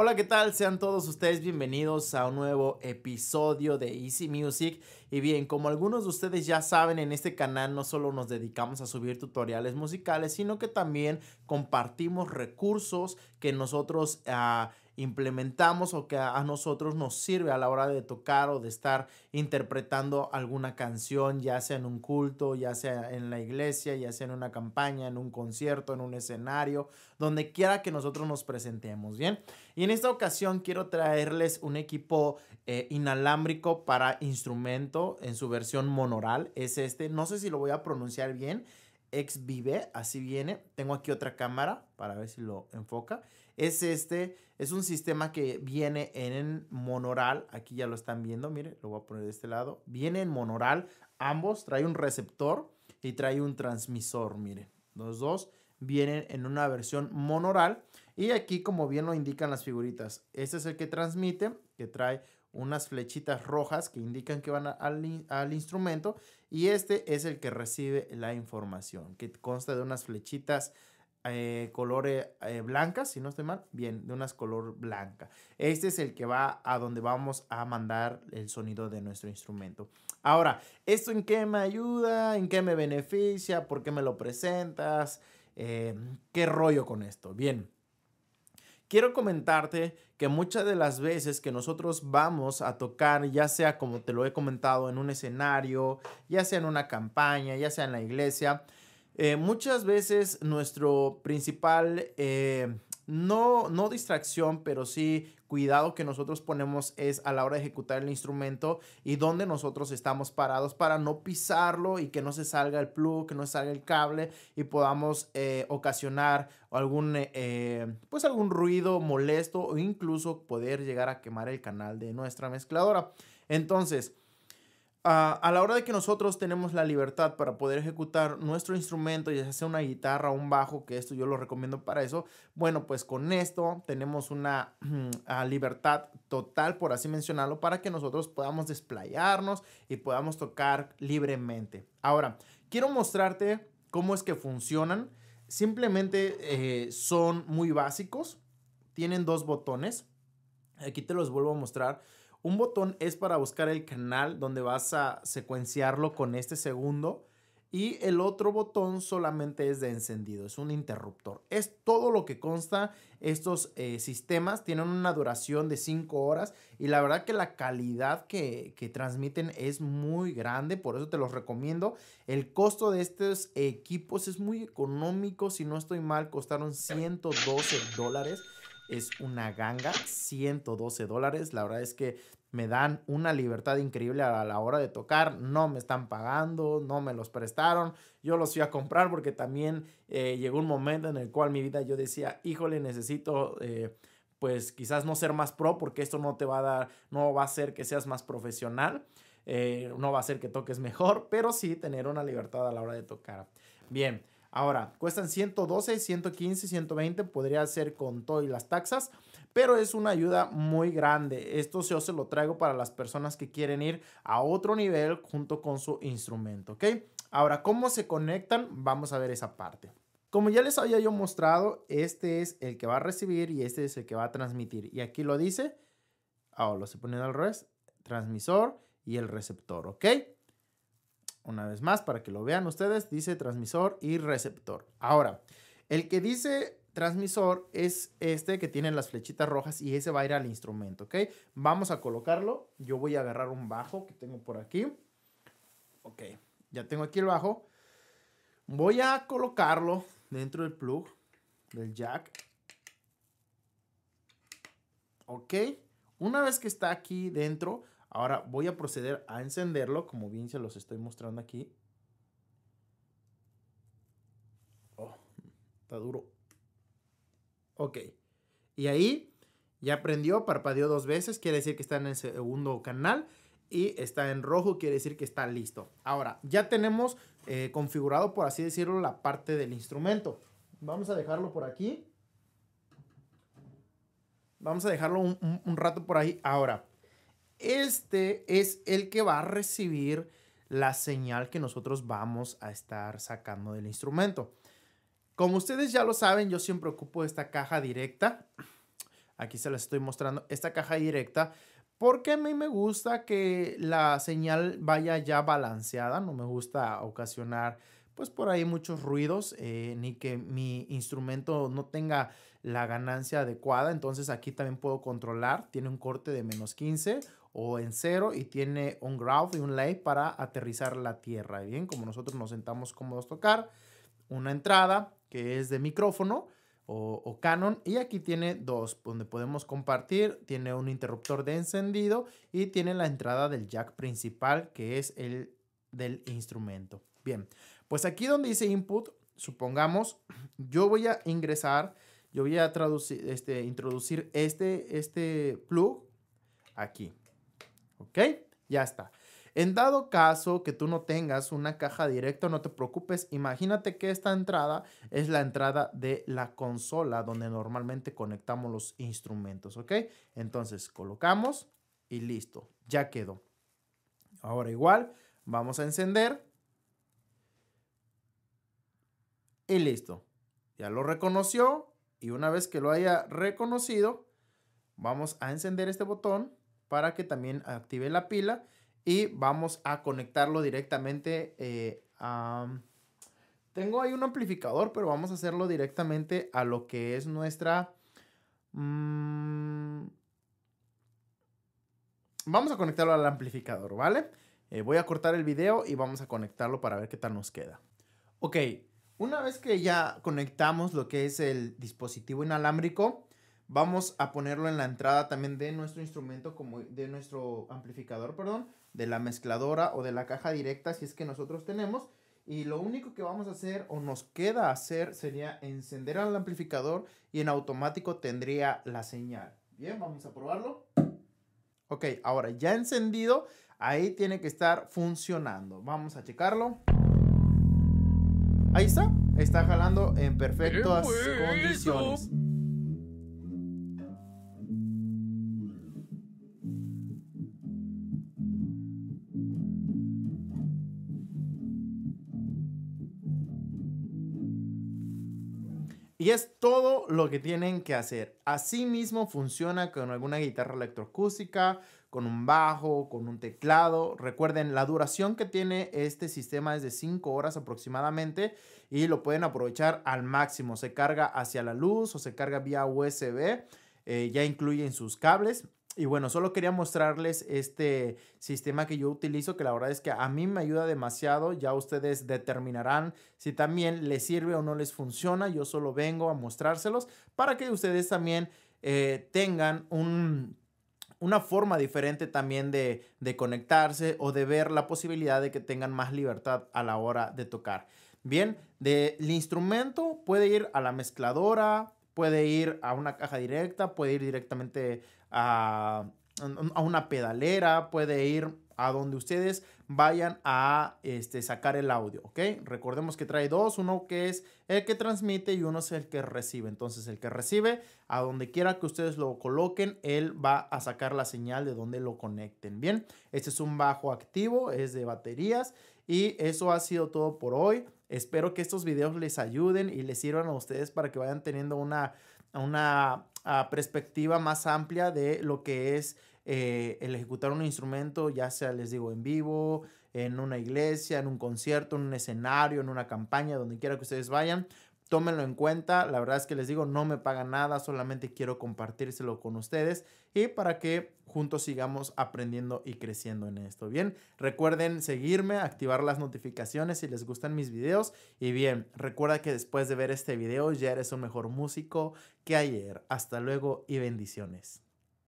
Hola, ¿qué tal? Sean todos ustedes bienvenidos a un nuevo episodio de Easy Music. Y bien, como algunos de ustedes ya saben, en este canal no solo nos dedicamos a subir tutoriales musicales, sino que también compartimos recursos que nosotros ah, implementamos o que a nosotros nos sirve a la hora de tocar o de estar interpretando alguna canción, ya sea en un culto, ya sea en la iglesia, ya sea en una campaña, en un concierto, en un escenario, donde quiera que nosotros nos presentemos, ¿bien? Y en esta ocasión quiero traerles un equipo eh, inalámbrico para instrumento en su versión monoral, es este, no sé si lo voy a pronunciar bien, Ex Vive, así viene. Tengo aquí otra cámara para ver si lo enfoca. Es este, es un sistema que viene en monoral. Aquí ya lo están viendo, mire, lo voy a poner de este lado. Viene en monoral ambos, trae un receptor y trae un transmisor, mire. Los dos vienen en una versión monoral. Y aquí, como bien lo indican las figuritas, este es el que transmite, que trae unas flechitas rojas que indican que van al, instrumento y este es el que recibe la información, que consta de unas flechitas eh, colores eh, blancas, si no estoy mal, bien, de unas color blanca. Este es el que va a donde vamos a mandar el sonido de nuestro instrumento. Ahora, ¿esto en qué me ayuda? ¿En qué me beneficia? ¿Por qué me lo presentas? Eh, ¿Qué rollo con esto? Bien quiero comentarte que muchas de las veces que nosotros vamos a tocar, ya sea como te lo he comentado, en un escenario, ya sea en una campaña, ya sea en la iglesia, eh, muchas veces nuestro principal eh, no, no distracción, pero sí cuidado que nosotros ponemos es a la hora de ejecutar el instrumento y donde nosotros estamos parados para no pisarlo y que no se salga el plug, que no salga el cable y podamos eh, ocasionar algún, eh, eh, pues algún ruido molesto o incluso poder llegar a quemar el canal de nuestra mezcladora. Entonces, a la hora de que nosotros tenemos la libertad para poder ejecutar nuestro instrumento, ya sea una guitarra o un bajo, que esto yo lo recomiendo para eso, bueno, pues con esto tenemos una mm, libertad total, por así mencionarlo, para que nosotros podamos desplayarnos y podamos tocar libremente. Ahora, quiero mostrarte cómo es que funcionan. Simplemente eh, son muy básicos, tienen dos botones. Aquí te los vuelvo a mostrar. Un botón es para buscar el canal donde vas a secuenciarlo con este segundo. Y el otro botón solamente es de encendido, es un interruptor. Es todo lo que consta estos eh, sistemas. Tienen una duración de 5 horas y la verdad que la calidad que, que, transmiten es muy grande, por eso te los recomiendo. El costo de estos equipos es muy económico, si no estoy mal, costaron 112 dólares es una ganga, 112 dólares. La verdad es que me dan una libertad increíble a la hora de tocar, no me están pagando, no me los prestaron, yo los fui a comprar porque también eh, llegó un momento en el cual mi vida yo decía, híjole, necesito... Eh, pues quizás no ser más pro porque esto no te va a dar, no va a hacer que seas más profesional, eh, no va a hacer que toques mejor, pero sí tener una libertad a la hora de tocar. Bien, Ahora, cuestan 112, 115, 120, podría ser con todo y las taxas, pero es una ayuda muy grande. Esto yo se lo traigo para las personas que quieren ir a otro nivel junto con su instrumento, ¿ok? Ahora, ¿cómo se conectan? Vamos a ver esa parte. Como ya les había yo mostrado, este es el que va a recibir y este es el que va a transmitir. Y aquí lo dice, ahora lo se poniendo al revés, transmisor y el receptor, ¿ok? Una vez más, para que lo vean ustedes, dice transmisor y receptor. Ahora, el que dice transmisor es este que tiene las flechitas rojas y ese va a ir al instrumento, ¿ok? Vamos a colocarlo. Yo voy a agarrar un bajo que tengo por aquí. Ok, ya tengo aquí el bajo. Voy a colocarlo dentro del plug, del jack. Ok, una vez que está aquí dentro, Ahora voy a proceder a encenderlo, como bien se los estoy mostrando aquí. Oh, está duro. Ok. Y ahí ya prendió, parpadeó dos veces, quiere decir que está en el segundo canal. Y está en rojo, quiere decir que está listo. Ahora, ya tenemos eh, configurado, por así decirlo, la parte del instrumento. Vamos a dejarlo por aquí. Vamos a dejarlo un rato por ahí. Ahora, este es el que va a recibir la señal que nosotros vamos a estar sacando del instrumento. Como ustedes ya lo saben, yo siempre ocupo esta caja directa. Aquí se las estoy mostrando esta caja directa porque a mí me gusta que la señal vaya ya balanceada, no me gusta ocasionar pues por ahí muchos ruidos, eh, ni que mi instrumento no tenga la ganancia adecuada, entonces aquí también puedo controlar, tiene un corte de menos 15 o en cero y tiene un ground y un lay para aterrizar la tierra. Bien, como nosotros nos sentamos cómodos tocar, una entrada que es de micrófono o, Canon y aquí tiene dos donde podemos compartir, tiene un interruptor de encendido y tiene la entrada del jack principal que es el del instrumento. Bien, pues aquí donde dice input, supongamos, yo voy a ingresar, yo voy a traducir, este, introducir este, este plug aquí. ¿Ok? Ya está. En dado caso que tú no tengas una caja directa, no te preocupes. Imagínate que esta entrada es la entrada de la consola donde normalmente conectamos los instrumentos, ¿ok? Entonces colocamos y listo, ya quedó. Ahora igual, vamos a encender. Y listo, ya lo reconoció. Y una vez que lo haya reconocido, vamos a encender este botón para que también active la pila y vamos a conectarlo directamente eh, a... Mm, tengo ahí un amplificador, pero vamos a hacerlo directamente a lo que es nuestra... Mm, vamos a conectarlo al amplificador, ¿vale? Eh, voy a cortar el video y vamos a conectarlo para ver qué tal nos queda. Ok, una vez que ya conectamos lo que es el dispositivo inalámbrico, Vamos a ponerlo en la entrada también de nuestro instrumento, como de nuestro amplificador, perdón, de la mezcladora o de la caja directa, si es que nosotros tenemos. Y lo único que vamos a hacer o nos queda hacer sería encender al amplificador y en automático tendría la señal. Bien, vamos a probarlo. Ok, ahora ya encendido, ahí tiene que estar funcionando. Vamos a checarlo. Ahí está, está jalando en perfectas condiciones. Y es todo lo que tienen que hacer. Asimismo funciona con alguna guitarra electroacústica, con un bajo, con un teclado. Recuerden, la duración que tiene este sistema es de 5 horas aproximadamente y lo pueden aprovechar al máximo. Se carga hacia la luz o se carga vía USB. Eh, ya incluyen sus cables. Y bueno, solo quería mostrarles este sistema que yo utilizo, que la verdad es que a mí me ayuda demasiado. Ya ustedes determinarán si también les sirve o no les funciona. Yo solo vengo a mostrárselos para que ustedes también eh, tengan una forma diferente también de, conectarse o de ver la posibilidad de que tengan más libertad a la hora de tocar. Bien, del instrumento puede ir a la mezcladora, Puede ir a una caja directa, puede ir directamente a, una pedalera, puede ir a donde ustedes vayan a este, sacar el audio, ¿ok? Recordemos que trae dos, uno que es el que transmite y uno es el que recibe. Entonces el que recibe, a donde quiera que ustedes lo coloquen, él va a sacar la señal de donde lo conecten, ¿bien? Este es un bajo activo, es de baterías y eso ha sido todo por hoy. Espero que estos videos les ayuden y les sirvan a ustedes para que vayan teniendo una, una ah, perspectiva más amplia de lo que es eh, el ejecutar un instrumento, ya sea, les digo, en vivo, en una iglesia, en un concierto, en un escenario, en una campaña, donde quiera que ustedes vayan. Tómenlo en cuenta, la verdad es que les digo, no me pagan nada, solamente quiero compartírselo con ustedes y para que juntos sigamos aprendiendo y creciendo en esto. Bien, recuerden seguirme, activar las notificaciones si les gustan mis videos. Y bien, recuerda que después de ver este video ya eres un mejor músico que ayer. Hasta luego y bendiciones.